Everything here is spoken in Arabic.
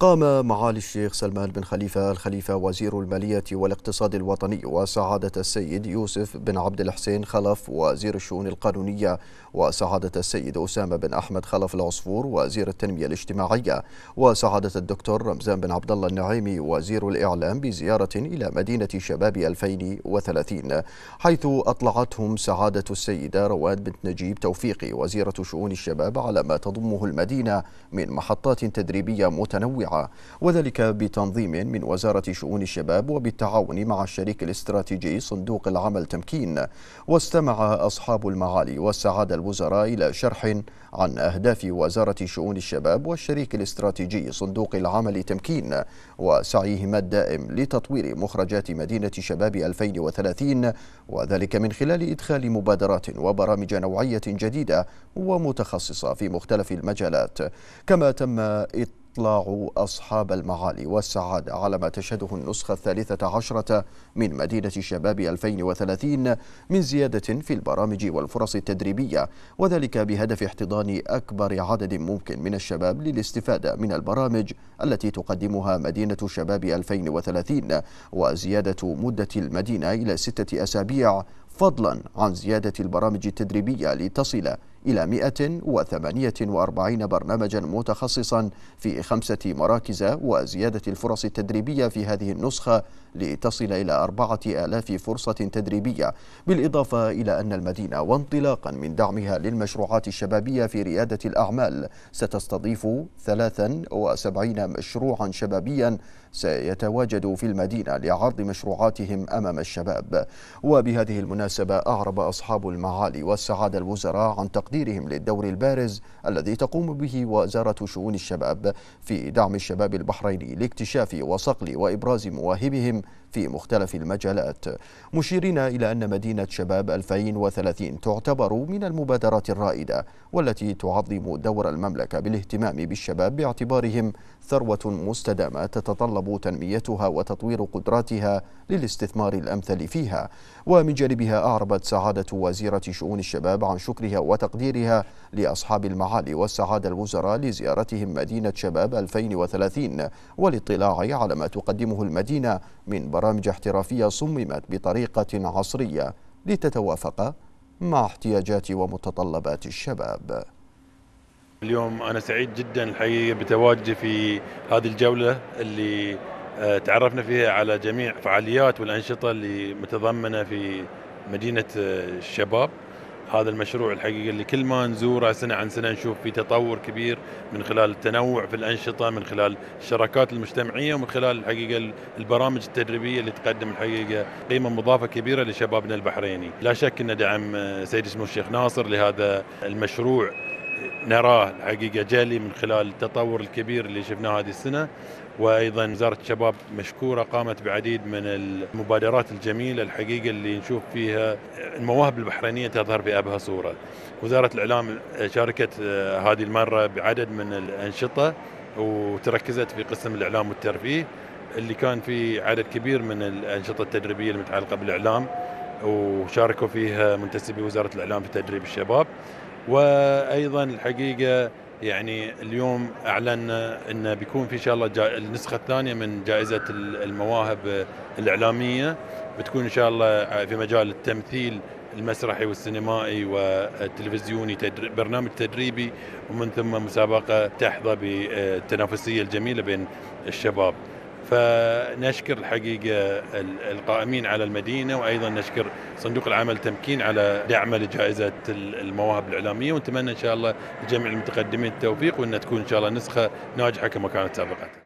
قام معالي الشيخ سلمان بن خليفة الخليفة وزير المالية والاقتصاد الوطني وسعادة السيد يوسف بن عبد الحسين خلف وزير الشؤون القانونية وسعادة السيد أسامة بن أحمد خلف العصفور وزير التنمية الاجتماعية وسعادة الدكتور رمزان بن عبد الله النعيمي وزير الإعلام بزيارة إلى مدينة شباب 2030 حيث أطلعتهم سعادة السيدة رواد بنت نجيب توفيقي وزيرة شؤون الشباب على ما تضمه المدينة من محطات تدريبية متنوعة وذلك بتنظيم من وزارة شؤون الشباب وبالتعاون مع الشريك الاستراتيجي صندوق العمل تمكين واستمع أصحاب المعالي والسعادة الوزراء إلى شرح عن أهداف وزارة شؤون الشباب والشريك الاستراتيجي صندوق العمل تمكين وسعيهما الدائم لتطوير مخرجات مدينة شباب 2030 وذلك من خلال إدخال مبادرات وبرامج نوعية جديدة ومتخصصة في مختلف المجالات كما تم إطلاع أصحاب المعالي والسعادة على ما تشهده النسخة الثالثة عشرة من مدينة شباب 2030 من زيادة في البرامج والفرص التدريبية وذلك بهدف احتضان أكبر عدد ممكن من الشباب للاستفادة من البرامج التي تقدمها مدينة شباب 2030 وزيادة مدة المدينة إلى ستة أسابيع فضلا عن زيادة البرامج التدريبية لتصل إلى 148 برنامجا متخصصا في خمسة مراكز وزيادة الفرص التدريبية في هذه النسخة لتصل إلى 4000 فرصة تدريبية بالإضافة إلى أن المدينة وانطلاقا من دعمها للمشروعات الشبابية في ريادة الأعمال ستستضيف 73 مشروعا شبابيا سيتواجد في المدينة لعرض مشروعاتهم أمام الشباب وبهذه المناسبة أعرب أصحاب المعالي والسعادة الوزراء عن تقديم تقديرهم للدور البارز الذي تقوم به وزارة شؤون الشباب في دعم الشباب البحريني لاكتشاف وصقل وإبراز مواهبهم في مختلف المجالات مشيرين إلى أن مدينة شباب 2030 تعتبر من المبادرات الرائدة والتي تعظم دور المملكة بالاهتمام بالشباب باعتبارهم ثروة مستدامة تتطلب تنميتها وتطوير قدراتها للاستثمار الأمثل فيها ومن جانبها أعربت سعادة وزيرة شؤون الشباب عن شكرها وتقديرها لأصحاب المعالي والسعادة الوزراء لزيارتهم مدينة شباب 2030 والاطلاع على ما تقدمه المدينة من برامج احترافية صممت بطريقة عصرية لتتوافق مع احتياجات ومتطلبات الشباب اليوم أنا سعيد جدا الحقيقة بتواجدي في هذه الجولة اللي آه، تعرفنا فيها على جميع فعاليات والأنشطة اللي متضمنة في مدينة آه، الشباب هذا المشروع الحقيقة اللي كل ما نزوره سنة عن سنة نشوف في تطور كبير من خلال التنوع في الأنشطة من خلال الشراكات المجتمعية ومن خلال الحقيقة البرامج التدريبية اللي تقدم الحقيقة قيمة مضافة كبيرة لشبابنا البحريني لا شك أن دعم آه، سيد سمو الشيخ ناصر لهذا المشروع نراه الحقيقه جالي من خلال التطور الكبير اللي شفناه هذه السنه وايضا وزاره الشباب مشكوره قامت بعديد من المبادرات الجميله الحقيقه اللي نشوف فيها المواهب البحرينيه تظهر في ابهى صوره. وزاره الاعلام شاركت آه، هذه المره بعدد من الانشطه وتركزت في قسم الاعلام والترفيه اللي كان في عدد كبير من الانشطه التدريبيه المتعلقه بالاعلام وشاركوا فيها منتسبي وزاره الاعلام في تدريب الشباب وايضا الحقيقه يعني اليوم اعلنا انه بيكون في ان شاء الله النسخه الثانيه من جائزه المواهب الاعلاميه بتكون ان شاء الله في مجال التمثيل المسرحي والسينمائي والتلفزيوني تدر... برنامج تدريبي ومن ثم مسابقه تحظى بالتنافسيه الجميله بين الشباب. فنشكر الحقيقة القائمين على المدينة وأيضا نشكر صندوق العمل تمكين على دعمه لجائزة المواهب الإعلامية ونتمنى إن شاء الله لجميع المتقدمين التوفيق وأن تكون إن شاء الله نسخة ناجحة كما كانت سابقا